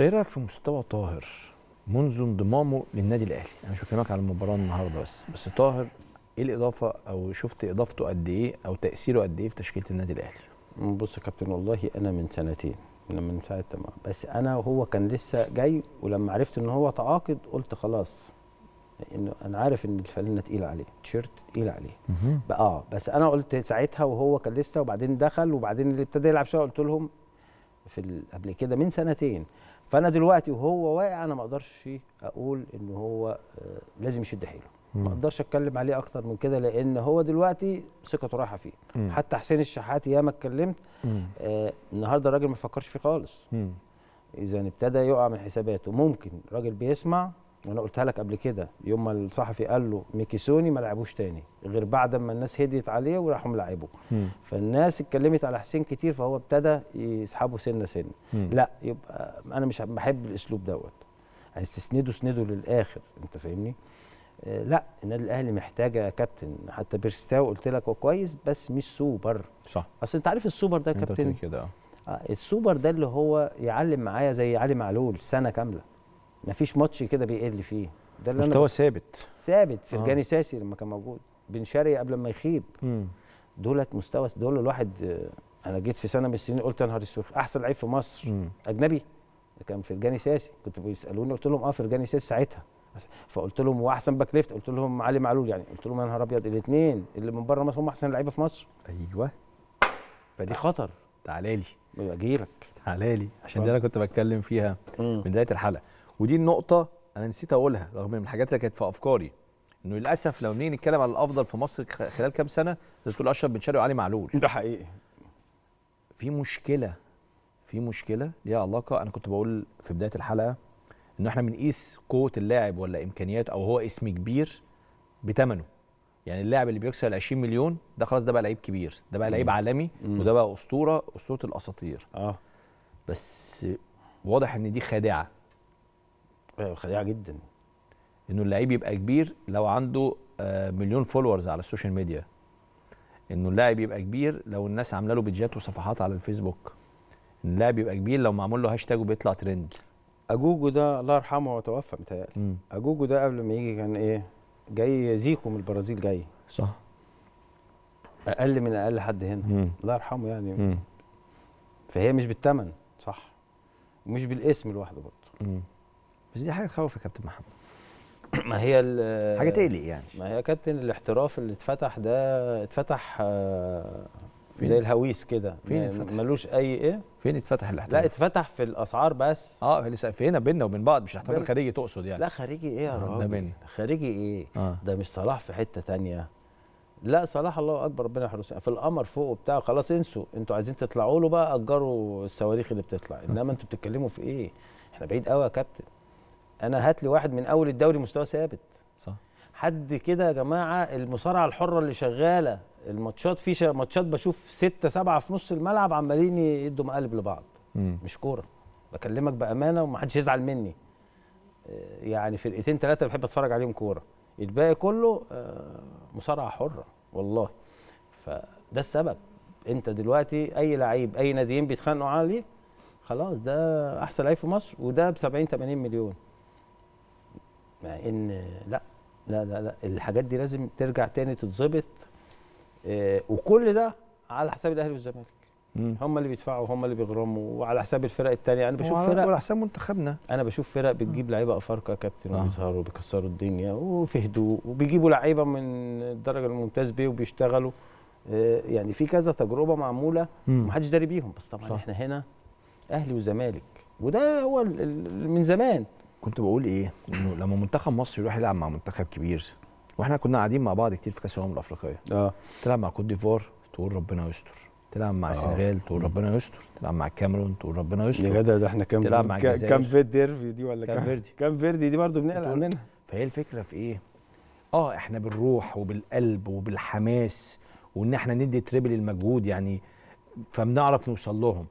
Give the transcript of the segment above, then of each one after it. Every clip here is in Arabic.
تقريرك ايه رايك في مستوى طاهر منذ انضمامه للنادي الاهلي انا مش بكلمك على المباراه النهارده بس بس طاهر ايه الاضافه او شفت اضافته قد ايه او تاثيره قد ايه في تشكيله النادي الاهلي بص يا كابتن والله انا من سنتين لما من ساعه تمام بس انا وهو كان لسه جاي ولما عرفت ان هو تعاقد قلت خلاص انه انا عارف ان الفانله تقيله عليه التيشيرت تقيل عليه اه بس انا قلت ساعتها وهو كان لسه وبعدين دخل وبعدين اللي ابتدى يلعب شويه قلت لهم في قبل كده من سنتين فانا دلوقتي وهو واقع انا ما اقدرش اقول ان هو آه، لازم يشد حيله ما اقدرش اتكلم عليه اكتر من كده لان هو دلوقتي ثقته رايحه فيه مم. حتى حسين الشحاتي ياما اتكلمت آه النهارده الراجل ما فكرش فيه خالص اذا ابتدى يقع من حساباته ممكن راجل بيسمع وانا قلتها لك قبل كده يوم ما الصحفي قال له ميكيسوني ما لعبوش تاني غير بعد ما الناس هديت عليه وراحوا ملاعبه فالناس اتكلمت على حسين كتير فهو ابتدى يسحبه سنه سنه لا يبقى انا مش بحب الاسلوب دوت عايز تسنده سنده للاخر انت فاهمني آه، لا النادي الاهلي محتاجه كابتن حتى بيرستاو قلت لك هو كويس بس مش سوبر صح اصل انت عارف السوبر ده كابتن كده آه. آه السوبر ده اللي هو يعلم معايا زي علي معلول سنه كامله مفيش ماتش كده بيقل فيه ده اللي مستوى ثابت ثابت فرجاني آه. ساسي لما كان موجود بن شرقي قبل ما يخيب دولت مستوى دول الواحد آه، انا جيت في سنه من السنين قلت يا نهار اسود احسن لعيب في مصر مم. اجنبي كان فرجاني ساسي كنت بيسالوني قلت لهم اه فرجاني ساسي ساعتها فقلت لهم واحسن باك ليفت قلت لهم علي معلول يعني قلت لهم يا نهار ابيض الاثنين اللي من بره مصر هم احسن لعيبه في مصر ايوه فدي خطر تعالى لي أيوة، اجي لك تعالى لي عشان دي آه. انا كنت بتكلم فيها من بدايه الحلقه ودي النقطه انا نسيت اقولها رغم من الحاجات اللي كانت في افكاري انه للاسف لو نيجي نتكلم على الافضل في مصر خلال كام سنه زي تقول اشرف بن شرقي وعلي معلول ده حقيقي في مشكله في مشكله ليها علاقه انا كنت بقول في بدايه الحلقه ان احنا بنقيس قوه اللاعب ولا امكانياته او هو اسم كبير بتمنه يعني اللاعب اللي بيكسر ال 20 مليون ده خلاص ده بقى لعيب كبير ده بقى لعيب عالمي مم. وده بقى اسطوره اسطوره الاساطير اه بس واضح ان دي خادعه خديعه جدا انه اللعيب يبقى كبير لو عنده آه، مليون فولورز على السوشيال ميديا انه اللاعب يبقى كبير لو الناس عامله له بيدجات وصفحات على الفيسبوك اللاعب يبقى كبير لو معمول له هاشتاج وبيطلع ترند اجوجو ده الله يرحمه وتوفى متهيألي اجوجو ده قبل ما يجي كان ايه جاي زيكو من البرازيل جاي صح اقل من اقل حد هنا مم. الله يرحمه يعني مم. فهي مش بالثمن صح ومش بالاسم لوحده برضه بس دي حاجه تخوف يا كابتن محمد ما هي حاجه تقلق يعني ما هي يا كابتن الاحتراف اللي اتفتح ده اتفتح آه، زي الهويس كده فين اتفتح ملوش اي ايه فين اتفتح الاحتراف لا اتفتح في الاسعار بس اه لسه هنا بينا وبين بعض مش احتراف خارجي تقصد يعني لا خارجي ايه يا آه، راجل ده خارجي ايه آه. ده مش صلاح في حته ثانيه لا صلاح الله اكبر ربنا يحرسه في القمر فوق وبتاع خلاص انسوا انتوا عايزين تطلعوا له بقى اجروا الصواريخ اللي بتطلع انما انتوا بتتكلموا في ايه احنا بعيد قوي يا كابتن انا هات لي واحد من اول الدوري مستوى ثابت صح حد كده يا جماعه المصارعه الحره اللي شغاله الماتشات في ماتشات بشوف ستة سبعة في نص الملعب عمالين يدوا مقالب لبعض مم. مش كوره بكلمك بامانه ومحدش يزعل مني يعني فرقتين ثلاثه بحب اتفرج عليهم كوره الباقي كله آه، مصارعه حره والله فده السبب انت دلوقتي اي لعيب اي ناديين بيتخانقوا عليه خلاص ده احسن لعيب في مصر وده ب 70 80 مليون مع ان لا لا لا لا الحاجات دي لازم ترجع تاني تتظبط آه وكل ده على حساب الاهلي والزمالك هم اللي بيدفعوا هم اللي بيغرموا وعلى حساب الفرق التانية انا بشوف فرق وعلى حساب منتخبنا انا بشوف فرق بتجيب لعيبه افارقه كابتن آه. وبيظهروا وبيكسروا الدنيا وفي هدوء وبيجيبوا لعيبه من الدرجه الممتاز بيه وبيشتغلوا آه يعني في كذا تجربه معموله ومحدش داري بيهم بس طبعا صح. احنا هنا اهلي وزمالك وده هو من زمان كنت بقول ايه انه لما منتخب مصر يروح يلعب مع منتخب كبير واحنا كنا قاعدين مع بعض كتير في كاس الامم الافريقيه اه تلعب مع كوت ديفوار تقول ربنا يستر تلعب مع آه. السنغال تقول ربنا يستر تلعب مع الكاميرون تقول ربنا يستر يا جدع ده احنا كام تلعب مع كام فيردي ديرفي دي ولا كام فيردي كام فيردي دي برضه بنقلق منها فهي الفكره في ايه؟ اه احنا بالروح وبالقلب وبالحماس وان احنا ندي تريبل المجهود يعني فبنعرف نوصل لهم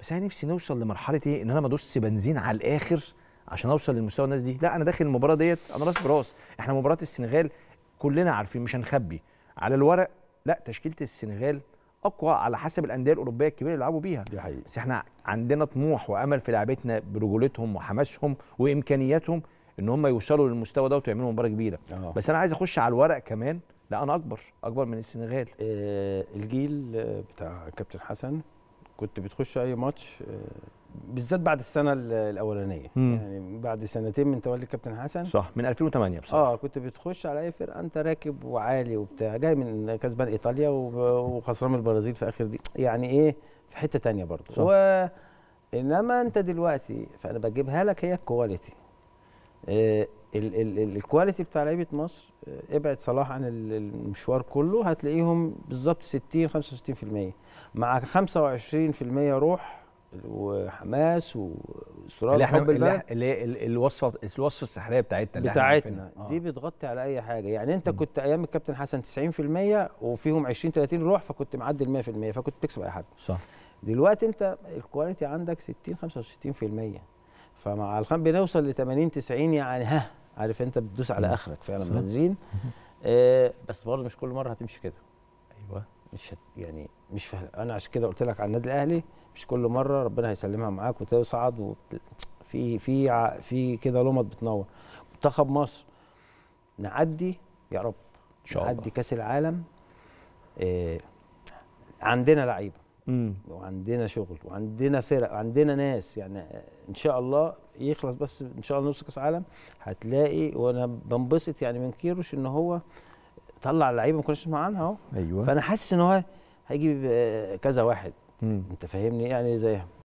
بس انا نفسي نوصل لمرحله ايه؟ ان انا ما ادوس بنزين على الاخر عشان اوصل للمستوى الناس دي لا انا داخل المباراه ديت انا راس براس احنا مباراه السنغال كلنا عارفين مش هنخبي على الورق لا تشكيله السنغال اقوى على حسب الانديه الاوروبيه الكبيره اللي لعبوا بيها دي حقيقة. بس احنا عندنا طموح وامل في لعبتنا برجولتهم وحماسهم وامكانياتهم ان هم يوصلوا للمستوى ده ويعملوا مباراه كبيره أوه. بس انا عايز اخش على الورق كمان لا انا اكبر اكبر من السنغال آه الجيل آه، بتاع كابتن حسن كنت بتخش اي ماتش آه، بالذات بعد السنه الاولانيه مم. يعني بعد سنتين من تولي الكابتن حسن صح من 2008 بصراحه اه كنت بتخش على اي فرقه انت راكب وعالي وبتاع جاي من كسبان ايطاليا وخسران البرازيل في اخر دي يعني ايه في حته ثانيه برضه صح. انما انت دلوقتي فانا بجيبها لك هي الكواليتي آه، الكواليتي بتاع لعيبه مصر آه، ابعد صلاح عن المشوار كله هتلاقيهم بالظبط 60 65% مع 25% روح وحماس وسرعه اللي حب البلد اللي الوصفه الوصفه السحريه بتاعتنا بتاعتنا دي آه. بتغطي على اي حاجه يعني انت كنت ايام الكابتن حسن 90% وفيهم 20 30 روح فكنت معدل 100% فكنت بتكسب اي حد صح دلوقتي انت الكواليتي عندك 60 65% فمع الخام بنوصل ل 80 90 يعني ها عارف انت بتدوس على اخرك فعلا بنزين آه بس برضه مش كل مره هتمشي كده ايوه مش هت يعني مش فهم. انا عشان كده قلت لك على النادي الاهلي مش كل مره ربنا هيسلمها معاك وتصعد وفي في في في كده لمط بتنور منتخب مصر نعدي يا رب ان شاء الله نعدي كاس العالم آه عندنا لعيبه مم. وعندنا شغل وعندنا فرق وعندنا ناس يعني ان شاء الله يخلص بس ان شاء الله نوصل كاس عالم هتلاقي وانا بنبسط يعني من كيروش ان هو طلع لعيبه ما كناش نسمع عنها اهو ايوه فانا حاسس ان هو هيجيب آه، كذا واحد مم. انت فاهمني يعني زي